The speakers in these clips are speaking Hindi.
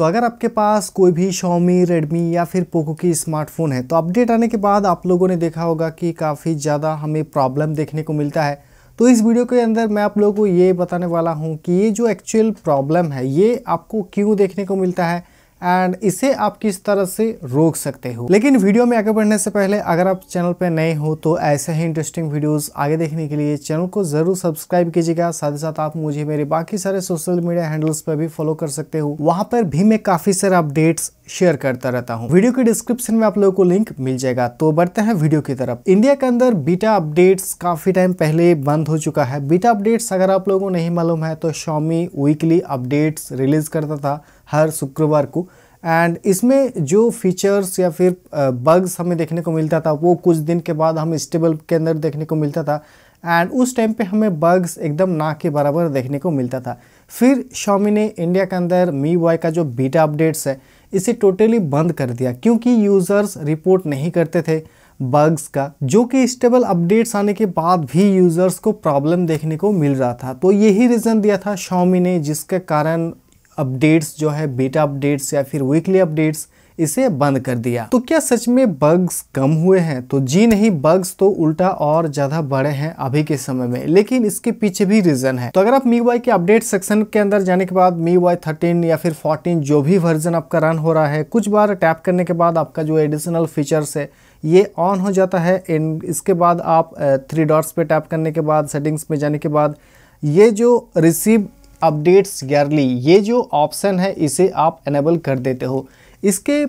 तो अगर आपके पास कोई भी Xiaomi, Redmi या फिर Poco की स्मार्टफ़ोन है तो अपडेट आने के बाद आप लोगों ने देखा होगा कि काफ़ी ज़्यादा हमें प्रॉब्लम देखने को मिलता है तो इस वीडियो के अंदर मैं आप लोगों को ये बताने वाला हूँ कि ये जो एक्चुअल प्रॉब्लम है ये आपको क्यों देखने को मिलता है एंड इसे आप किस तरह से रोक सकते हो लेकिन वीडियो में आगे बढ़ने से पहले अगर आप चैनल पर नए हो तो ऐसे ही इंटरेस्टिंग वीडियोस आगे देखने के लिए चैनल को जरूर सब्सक्राइब कीजिएगा साथ ही साथ आप मुझे मेरे बाकी सारे सोशल मीडिया हैंडल्स पर भी फॉलो कर सकते हो वहां पर भी मैं काफी सारे अपडेट्स शेयर करता रहता हूँ वीडियो के डिस्क्रिप्शन में आप लोगों को लिंक मिल जाएगा तो बढ़ते हैं वीडियो की तरफ इंडिया के अंदर बीटा अपडेट्स काफी टाइम पहले बंद हो चुका है बीटा अपडेट्स अगर आप लोगों को नहीं मालूम है तो शॉमी वीकली अपडेट्स रिलीज करता था हर शुक्रवार को एंड इसमें जो फीचर्स या फिर बग्स हमें देखने को मिलता था वो कुछ दिन के बाद हम स्टेबल के अंदर देखने को मिलता था एंड उस टाइम पे हमें बग्स एकदम ना के बराबर देखने को मिलता था फिर शॉमी ने इंडिया के अंदर मी वाई का जो बीटा अपडेट्स है इसे टोटली बंद कर दिया क्योंकि यूज़र्स रिपोर्ट नहीं करते थे बग्स का जो कि स्टेबल अपडेट्स आने के बाद भी यूज़र्स को प्रॉब्लम देखने को मिल रहा था तो यही रीज़न दिया था शॉमी ने जिसके कारण अपडेट्स जो है बीटा अपडेट्स या फिर वीकली अपडेट्स इसे बंद कर दिया तो क्या सच में बग्स कम हुए हैं तो जी नहीं बग्स तो उल्टा और ज्यादा बढ़े हैं अभी के समय में लेकिन इसके पीछे भी रीजन है तो अगर आप मी वाई के अपडेट सेक्शन के अंदर जाने के बाद मी वाई थर्टीन या फिर फोर्टीन जो भी वर्जन आपका रन हो रहा है कुछ बार टैप करने के बाद आपका जो एडिशनल फीचर्स है ये ऑन हो जाता है एंड इसके बाद आप थ्री uh, डॉट्स पे टैप करने के बाद सेटिंग्स में जाने के बाद ये जो रिसीव अपडेट्स ईयरली ये जो ऑप्शन है इसे आप एनेबल कर देते हो इसके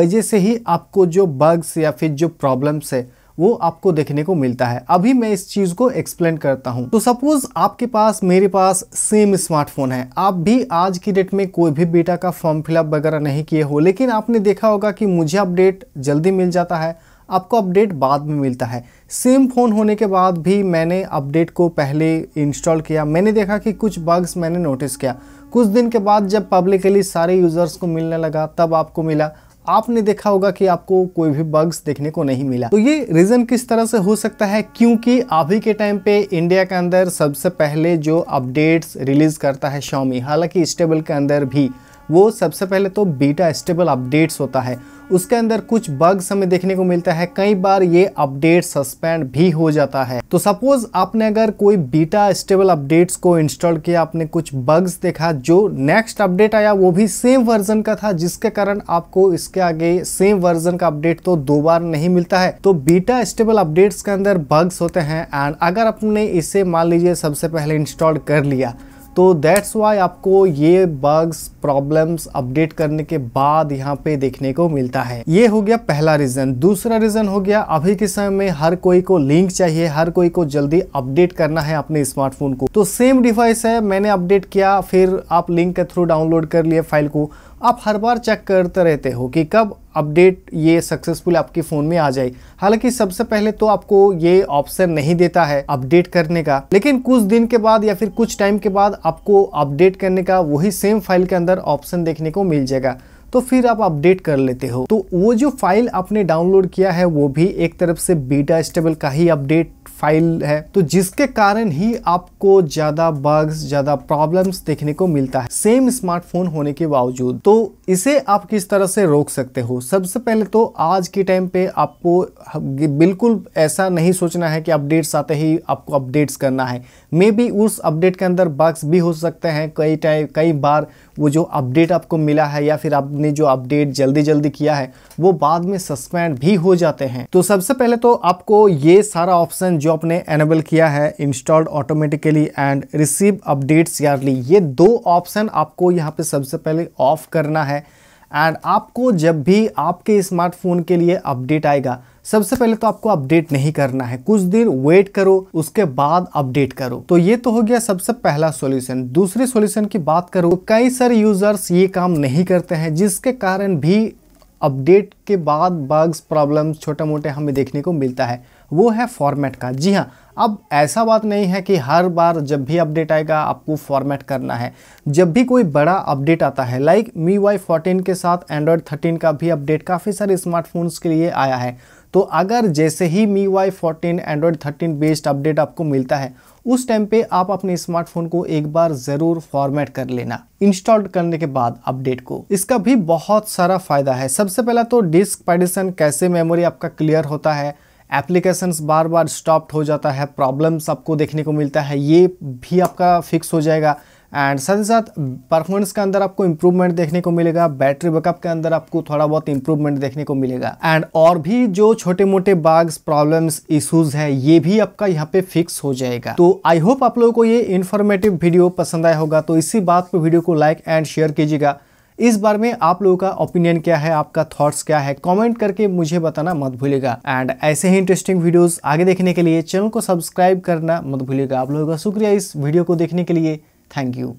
वजह से ही आपको जो बग्स या फिर जो प्रॉब्लम्स है वो आपको देखने को मिलता है अभी मैं इस चीज़ को एक्सप्लेन करता हूँ तो सपोज़ आपके पास मेरे पास सेम स्मार्टफोन है आप भी आज की डेट में कोई भी बेटा का फॉर्म फिलअप वगैरह नहीं किए हो लेकिन आपने देखा होगा कि मुझे अपडेट जल्दी मिल जाता है आपको अपडेट बाद में मिलता है सेम फ़ोन होने के बाद भी मैंने अपडेट को पहले इंस्टॉल किया मैंने देखा कि कुछ बग्स मैंने नोटिस किया कुछ दिन के बाद जब पब्लिकली सारे यूज़र्स को मिलने लगा तब आपको मिला आपने देखा होगा कि आपको कोई भी बग्स देखने को नहीं मिला तो ये रीज़न किस तरह से हो सकता है क्योंकि अभी के टाइम पे इंडिया के अंदर सबसे पहले जो अपडेट्स रिलीज़ करता है शॉमी हालांकि स्टेबल के अंदर भी वो सबसे पहले तो बीटा स्टेबल अपडेट्स होता है उसके अंदर कुछ बग्स हमें देखने को मिलता है कई बार ये अपडेट सस्पेंड भी हो जाता है तो सपोज आपने अगर कोई बीटा स्टेबल अपडेट्स को इंस्टॉल किया आपने कुछ बग्स देखा जो नेक्स्ट अपडेट आया वो भी सेम वर्जन का था जिसके कारण आपको इसके आगे सेम वर्जन का अपडेट तो दो बार नहीं मिलता है तो बीटा स्टेबल अपडेट्स के अंदर बग्स होते हैं एंड अगर आपने इसे मान लीजिए सबसे पहले इंस्टॉल कर लिया तो दैट्स वाई आपको ये बग्स प्रॉब्लम्स अपडेट करने के बाद यहाँ पे देखने को मिलता है ये हो गया पहला रीज़न दूसरा रीज़न हो गया अभी के समय में हर कोई को लिंक चाहिए हर कोई को जल्दी अपडेट करना है अपने स्मार्टफोन को तो सेम डिवाइस है मैंने अपडेट किया फिर आप लिंक के थ्रू डाउनलोड कर लिए फाइल को आप हर बार चेक करते रहते हो कि कब अपडेट ये सक्सेसफुल आपके फ़ोन में आ जाए हालांकि सबसे पहले तो आपको ये ऑप्शन नहीं देता है अपडेट करने का लेकिन कुछ दिन के बाद या फिर कुछ टाइम के बाद आपको अपडेट करने का वही सेम फाइल के अंदर ऑप्शन देखने को मिल जाएगा तो फिर आप अपडेट कर लेते हो तो वो जो फाइल आपने डाउनलोड किया है वो भी एक तरफ से बीटा स्टेबल का ही अपडेट फाइल है तो जिसके कारण ही आपको ज्यादा बग्स ज्यादा प्रॉब्लम्स देखने को मिलता है सेम स्मार्टफोन होने के बावजूद तो इसे आप किस तरह से रोक सकते हो सबसे पहले तो आज के टाइम पे आपको बिल्कुल ऐसा नहीं सोचना है कि अपडेट्स आते ही आपको अपडेट्स करना है मे बी उस अपडेट के अंदर बग्स भी हो सकते हैं कई टाइम कई बार वो जो अपडेट आपको मिला है या फिर आप ने जो अपडेट जल्दी जल्दी किया है वो बाद में सस्पेंड भी हो जाते हैं तो सबसे पहले तो आपको ये सारा ऑप्शन जो आपने एनेबल किया है installed automatically and receive updates early ये दो ऑप्शन आपको यहाँ पे सबसे पहले ऑफ करना है एंड आपको जब भी आपके स्मार्टफोन के लिए अपडेट आएगा सबसे पहले तो आपको अपडेट नहीं करना है कुछ देर वेट करो उसके बाद अपडेट करो तो ये तो हो गया सबसे पहला सॉल्यूशन दूसरे सॉल्यूशन की बात करो तो कई सारे यूजर्स ये काम नहीं करते हैं जिसके कारण भी अपडेट के बाद बग्स प्रॉब्लम्स छोटे मोटे हमें देखने को मिलता है वो है फॉर्मेट का जी हाँ अब ऐसा बात नहीं है कि हर बार जब भी अपडेट आएगा आपको फॉर्मेट करना है जब भी कोई बड़ा अपडेट आता है लाइक मी वाई फोर्टीन के साथ एंड्रॉयड थर्टीन का भी अपडेट काफ़ी सारे स्मार्टफोन्स के लिए आया है तो अगर जैसे ही MIUI fourteen Android thirteen based update आपको मिलता है उस टाइम पे आप अपने स्मार्टफोन को एक बार ज़रूर फॉर्मेट कर लेना इंस्टॉल करने के बाद अपडेट को इसका भी बहुत सारा फ़ायदा है सबसे पहला तो डिस्क पार्टीशन कैसे मेमोरी आपका क्लियर होता है एप्लीकेशंस बार बार स्टॉप्ड हो जाता है प्रॉब्लम्स आपको देखने को मिलता है ये भी आपका फिक्स हो जाएगा एंड साथ ही साथ परफॉर्मेंस के अंदर आपको इम्प्रूवमेंट देखने को मिलेगा बैटरी बैकअप के अंदर आपको थोड़ा बहुत इम्प्रूवमेंट देखने को मिलेगा एंड और भी जो छोटे मोटे बाग्स प्रॉब्लम्स इश्यूज है ये भी आपका यहाँ पे फिक्स हो जाएगा तो आई होप आप लोगों को ये इन्फॉर्मेटिव वीडियो पसंद आया होगा तो इसी बात पर वीडियो को लाइक एंड शेयर कीजिएगा इस बार में आप लोगों का ओपिनियन क्या है आपका थॉट्स क्या है कमेंट करके मुझे बताना मत भूलिएगा एंड ऐसे ही इंटरेस्टिंग वीडियोस आगे देखने के लिए चैनल को सब्सक्राइब करना मत भूलिएगा आप लोगों का शुक्रिया इस वीडियो को देखने के लिए थैंक यू